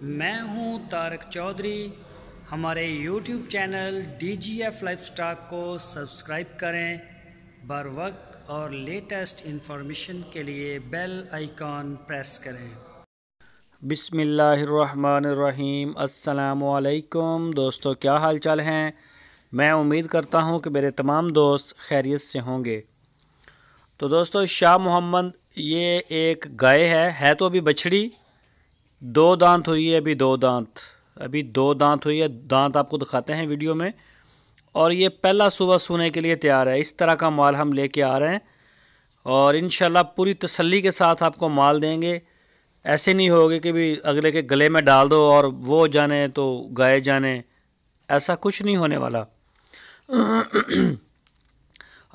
میں ہوں تارک چودھری ہمارے YouTube channel D G F life stock کو سبسکرائب کریں بر وقت اور لیٹسٹ انفارمیشن کے لیے بیل آئیکن پریس کریں بسم اللہ الرحمن الرحیم السلام علیکم دوستو کیا حال چال ہیں میں امید کرتا ہوں کہ میرے تمام دوست خیریت سے ہوں گے تو دوستو شاہ محمد یہ ایک گائے ہے ہے تو ابھی بچھڑی دو دانت ہوئی ہے ابھی دو دانت ابھی دو دانت ہوئی ہے دانت آپ کو دکھاتے ہیں ویڈیو میں اور یہ پہلا صبح سونے کے لیے تیار ہے اس طرح کا مال ہم لے کے آ رہے ہیں اور انشاءاللہ پوری تسلی کے ساتھ آپ کو مال دیں گے ایسے نہیں ہوگے کہ بھی اگلے کے گلے میں ڈال دو اور وہ جانے تو گائے جانے ایسا کچھ نہیں ہونے والا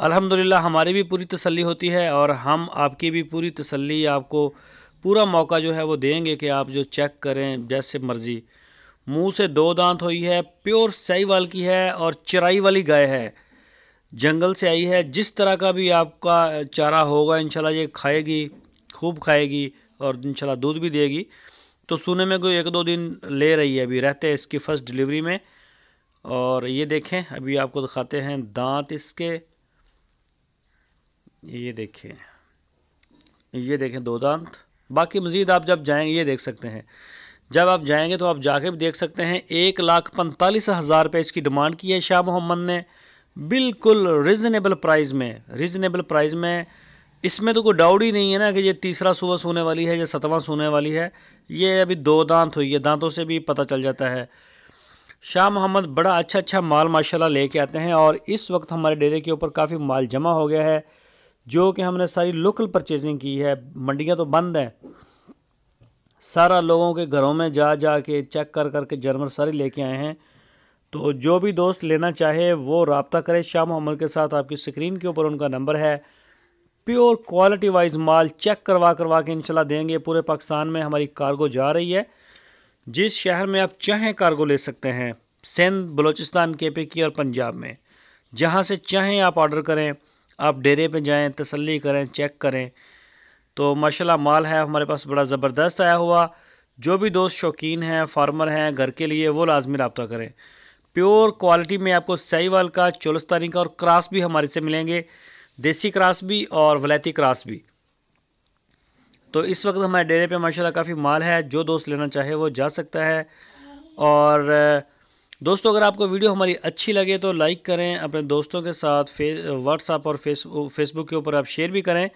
الحمدللہ ہماری بھی پوری تسلی ہوتی ہے اور ہم آپ کی بھی پوری تسلی آپ کو پورا موقع جو ہے وہ دیں گے کہ آپ جو چیک کریں جیسے مرضی منہ سے دو دانت ہوئی ہے پیور سیائی کی ہے اور چرائی والی گائے ہے جنگل سے آئی ہے جس طرح کا بھی آپ کا چارہ ہوگا انشاءاللہ یہ کھائے گی خوب کھائے گی اور انشاءاللہ دودھ بھی دے گی تو سونے میں کوئی ایک دو دن لے رہی ہے ابھی رہتے اس کی فرسٹ ڈیلیوری میں اور یہ دیکھیں ابھی آپ کو دکھاتے ہیں دانت اس کے یہ دیکھیں یہ دیکھیں دو دانت باقی مزید آپ جب جائیں گے یہ دیکھ سکتے ہیں جب آپ جائیں گے تو آپ جا کے بھی دیکھ سکتے ہیں ایک لاکھ پنتالیس ہزار روپئے اس کی ڈیمانڈ کی ہے شاہ محمد نے بالکل ریزنیبل پرائز میں ریزنیبل پرائز میں اس میں تو کوئی ڈاؤڈ ہی نہیں ہے نا کہ یہ تیسرا صبح سونے والی ہے یا ستواں سونے والی ہے یہ ابھی دو دانت ہوئی ہے دانتوں سے بھی پتہ چل جاتا ہے شاہ محمد بڑا اچھا اچھا مال ماشاءاللہ لے کے آتے ہیں اور اس وقت ہمارے ڈیرے کے اوپر کافی مال جمع ہو گیا ہے جو کہ ہم نے ساری لوکل پرچیزنگ کی ہے منڈیاں تو بند ہیں سارا لوگوں کے گھروں میں جا جا کے چیک کر کر کے جرمر سارے لے کے آئے ہیں تو جو بھی دوست لینا چاہے وہ رابطہ کرے شاہ محمد کے ساتھ آپ کی سکرین کے اوپر ان کا نمبر ہے پیور کوالٹی وائز مال چیک کروا کروا کے انشاءاللہ دیں گے پورے پاکستان میں ہماری کارگو جا رہی ہے جس شہر میں آپ چاہیں کارگو لے سکتے ہیں سندھ بلوچستان کے پی کی اور پنجاب میں جہاں سے چاہیں آپ آرڈر کریں آپ ڈیرے پہ جائیں تسلی کریں چیک کریں تو ماشاءاللہ مال ہے ہمارے پاس بڑا زبردست آیا ہوا جو بھی دوست شوقین ہیں فارمر ہیں گھر کے لیے وہ لازمی رابطہ کریں پیور کوالٹی میں آپ کو سائی وال کا چولستانی کا اور کراس بھی ہمارے سے ملیں گے دیسی کراس بھی اور ولیتی کراس بھی تو اس وقت ہمارے ڈیرے پہ ماشاءاللہ کافی مال ہے جو دوست لینا چاہے وہ جا سکتا ہے اور دوستو اگر آپ کو ویڈیو ہماری اچھی لگے تو لائک کریں اپنے دوستوں کے ساتھ واٹس ایپ اور فیس بک کے اوپر آپ شیئر بھی کریں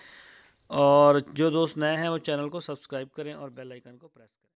اور جو دوست نئے ہیں وہ چینل کو سبسکرائب کریں اور بیل آئیکن کو پریس کریں